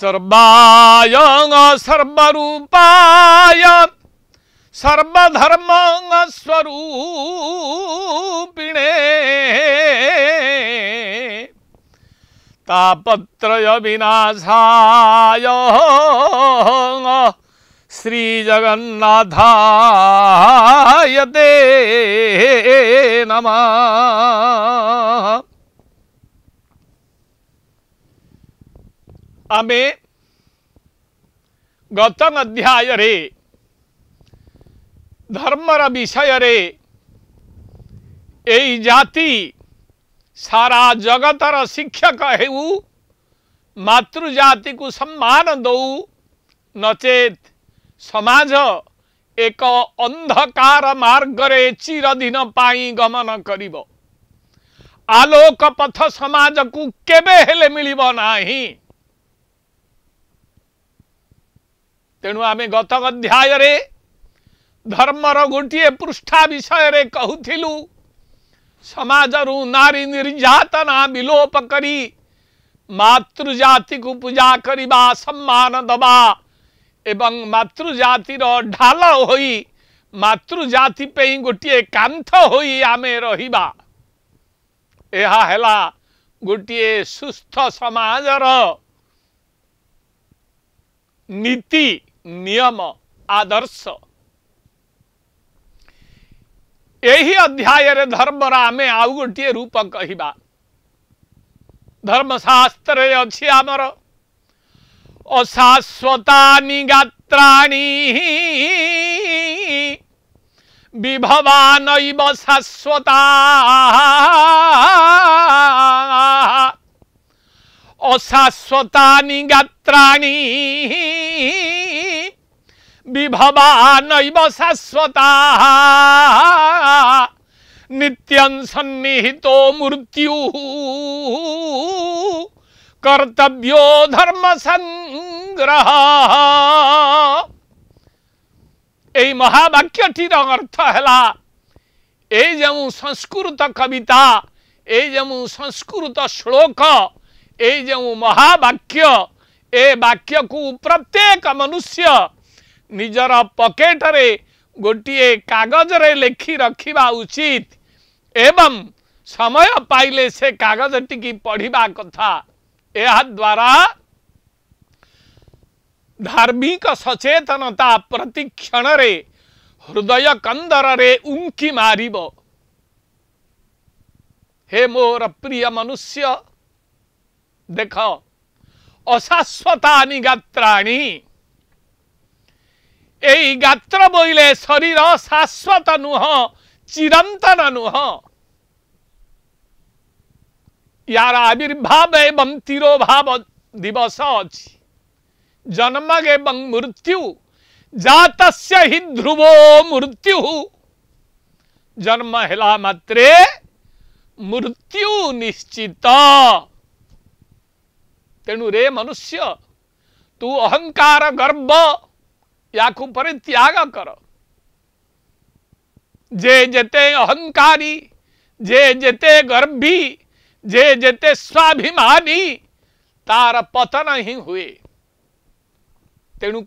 सर्वाय सर्वरूपाय सर्वधर्म स्वरूपिणे तापत्रय विनाशाय श्री जगन्नाथाय ते नम आम गत अध्याय धर्मर विषय जाति सारा जगतर शिक्षक हो मातृजाति को सम्मान दौ नचेत समाज एक अंधकार मार्ग चीरदीन गमन कर आलोक पथ समाज को केवे मिलना तेणु आम गत अध्याय धर्मर गोटे पृष्ठा विषय कहूल समाज रु नारी निर्यातना विलोप करी मातृजाति को पूजा करने सम्मान दबा ଏବଂ ମାତୃଜାତିର ଢାଲ ହୋଇ ମାତୃଜାତି ପାଇଁ ଗୋଟିଏ କାନ୍ଥ ହୋଇ ଆମେ ରହିବା ଏହା ହେଲା ଗୋଟିଏ ସୁସ୍ଥ ସମାଜର ନୀତି ନିୟମ ଆଦର୍ଶ ଏହି ଅଧ୍ୟାୟରେ ଧର୍ମର ଆମେ ଆଉ ଗୋଟିଏ ରୂପ କହିବା ଧର୍ମଶାସ୍ତ୍ରରେ ଅଛି ଆମର और शाश्वतानि गात्राणि शाश्वता अशाश्वता गात्राणि विभवान शाश्वता नित्यं सन्निहितो मृत्यु कर्तव्यो धर्मसन् संग्रह महावाक्यटीर अर्थ है ये संस्कृत कविता ये संस्कृत श्लोक ये महावाक्य वाक्य को प्रत्येक मनुष्य निजर पकेटे गोटे कागज लिखि रखा उचित एवं समय पाइले से कागज टी पढ़ा कथा यह द्वारा धार्मिक सचेतनता प्रतिक्षण हृदय कंदर से उकी मार हे मोर प्रिय मनुष्य देख अशाश्वतानी गात्राणी यही गात्र बोले शरीर शाश्वत नुह चिरंतन नुह यार आविर्भाव एवं तीरो भाव दिवस अच्छी जन्मगे बंग मृत्यु जात ही ध्रुवो मृत्यु जन्म हेला मात्रे मृत्यु निश्चित तेणु रे मनुष्य तू अहंकार गर्व या पर त्याग कर जे जेते अहंकारी जे जेते गर्भी जे जेते स्वाभिमानी तार पतन ही हुए तेणु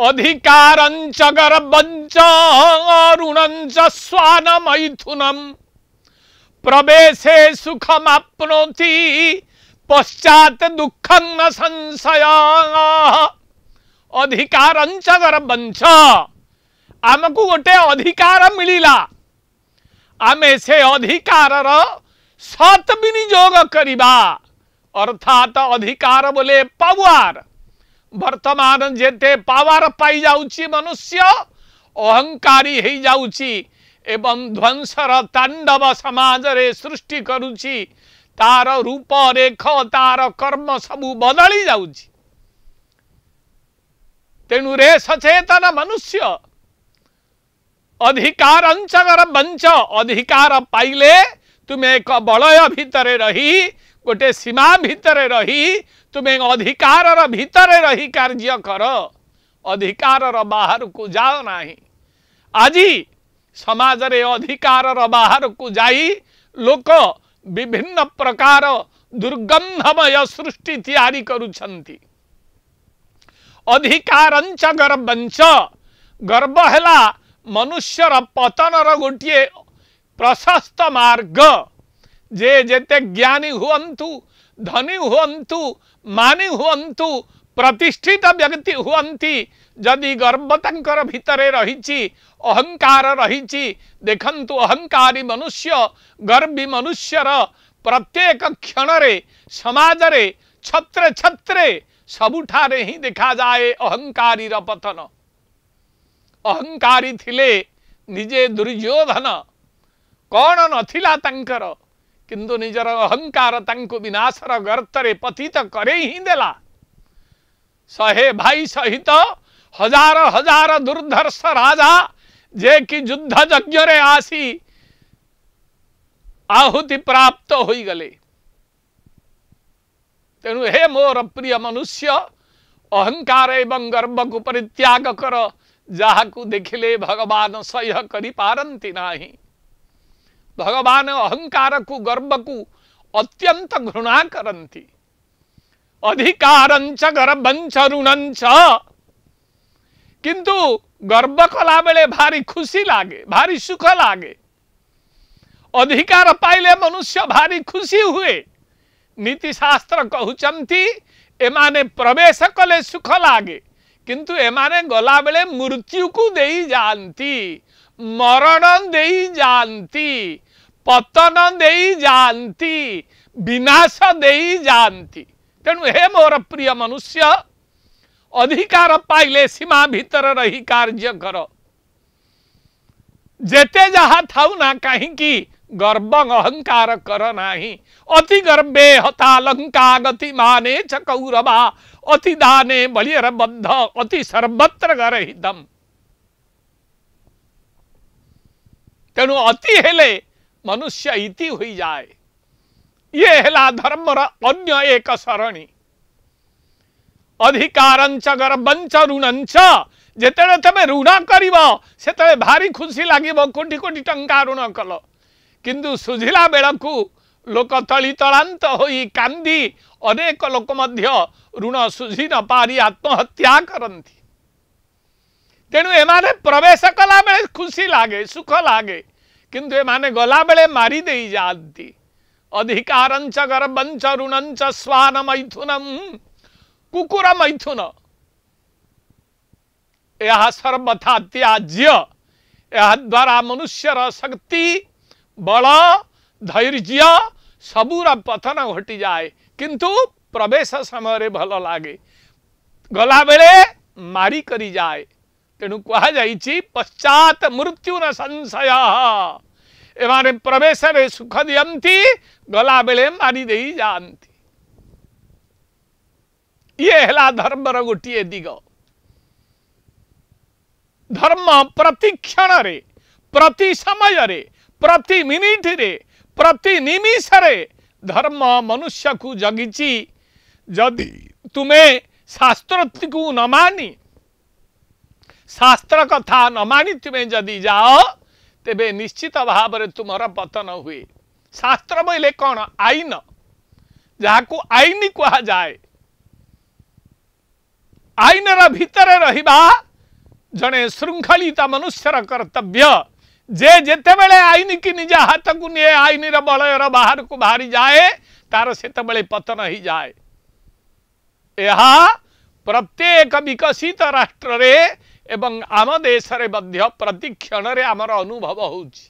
कधिकार अरुणंच स्वान मैथुनम प्रवेशे सुखम आपनोति पश्चात दुखम न संशय अधिकार अंचगर बंश आम को गोटे अधिकार मिलला आम से अधिकार सत्विनियोग अर्थात अधिकार बोले पवार ବର୍ତ୍ତମାନ ଯେତେ ପାୱାର ପାଇଯାଉଛି ମନୁଷ୍ୟ ଅହଙ୍କାରୀ ହେଇଯାଉଛି ଏବଂ ଧ୍ୱଂସର ତାଣ୍ଡବ ସମାଜରେ ସୃଷ୍ଟି କରୁଛି ତାର ରୂପରେଖ ତାର କର୍ମ ସବୁ ବଦଳି ଯାଉଛି ତେଣୁ ରେ ସଚେତନ ମନୁଷ୍ୟ ଅଧିକାର ଅଞ୍ଚଳର ବଞ୍ଚ ଅଧିକାର ପାଇଲେ ତୁମେ ଏକ ବଳୟ ଭିତରେ ରହି ଗୋଟେ ସୀମା ଭିତରେ ରହି तुम्हें अधिकार भीतर रही कार्य कर अधिकार बाहर को जाओ ना आज समाज रे अधिकार बाहर को जा लोक विभिन्न प्रकार दुर्गंधमय सृष्टि तैयारी करुछंती गर्वंच गर्व है मनुष्यर पतनर गोटे प्रशस्त मार्ग जे जेते ज्ञानी हूँ धनी हूँ मानी हूँ प्रतिष्ठित व्यक्ति हूँ जदि गर्वता भितरे रही अहंकार रही देखु अहंकारी मनुष्य गर्वी मनुष्यर प्रत्येक क्षण समाज में छत्रे छत्र सबुठारे ही देखा जाए अहंकारी पतन अहंकारी थिले निजे दुर्योधन कौन नाला किंतु निजर अहंकार विनाशर गर्तरे पतित करे ही सहे भाई सहित तो हजार हजार दुर्धर्ष राजा जे कि युद्ध यज्ञ आसी आहुति प्राप्त हो गले तेणु हे मोर प्रिय मनुष्य अहंकार एवं गर्व को परित्याग कर जहाँ को देखिले भगवान सह्य करती ना ही। भगवान अहंकार को गर्व को अत्यंत घृणा करती अधिकार ऋण किंतु गर्व कला बेले भारी खुशी लागे भारी सुख लागे अधिकार पाइले मनुष्य भारी खुशी हुए नीति शास्त्र कहते एमाने प्रवेश कले सुख लागे किंतु एमाने गला बेले मृत्यु को दे जाती मरण दे जाती पतन दे जाती विनाश दे जाती तेणु हे मोर प्रिय मनुष्य अधिकार पाइले सीमा भितर रही कार्य कर जेते जहा था ना कहीं गर्व अहंकार कर ना अति गर्वे हता लंका गति माने च कौरवा अति दाने बलियर बद्ध अति सर्वत्र गरहितम तेणु अति हेले मनुष्य इति हो जाए ये हला धर्मर अन्य एक सरणी अधिकार गर्वंच ऋणंच जिते तुम ऋण कर भारी खुशी लगे कोटि कोटी टा ऋण कल किंतु सुझला बेलू लोक तली तलांत हो कांदी अनेक लोक ऋण सुझी न पारी आत्महत्या करती तेणु एम प्रवेश कला बेले खुशी लगे सुख लगे किंतु गला बेले मारी दे जाती अधिकारञ्च गर्वंच ऋणंच स्वान मैथुनम कुकुर मैथुन यह सर्वथा त्याज्य द्वारा मनुष्यर शक्ति बल धैर्य सबूर पतन घटी जाए किंतु प्रवेश समय भल लगे गला बेले मारी करी जाए तेणु कह पश्चात मृत्युर संशय एम प्रवेश सुख दिंती गला बेले मारिदे जाती ये है धर्मर गोटे दिग धर्म प्रतिक्षण प्रति समय रे, प्रति मिनिट रे, प्रति निमिष रे धर्म मनुष्य को जगीची जदि तुम्हें शास्त्र को न मानी शास्त्र कथा न मानि तुम्हें जदि जाओ तेज निश्चित भाव तुम पतन हुए शास्त्र बोले कौन आईन जहाँ को आईन कह जाए आईन रितर रणे श्रृंखलित मनुष्यर कर्तव्य जे जेत बड़े आईन की निज हाथ को निए आईन रलय बाहर को बाहरी जाए तार सेत पतन ही जाए यह प्रत्येक विकसित राष्ट्र में এবং আম দেশে প্রতিক্ষণে আমার অনুভব হচ্ছে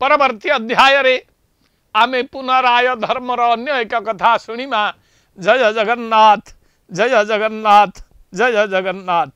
পরবর্তী অধ্যায়ে আমি পুনরায় ধর্মর অন্য এক কথা শুণবা জয় জগন্নাথ জয় জগন্নাথ জয় জগন্নাথ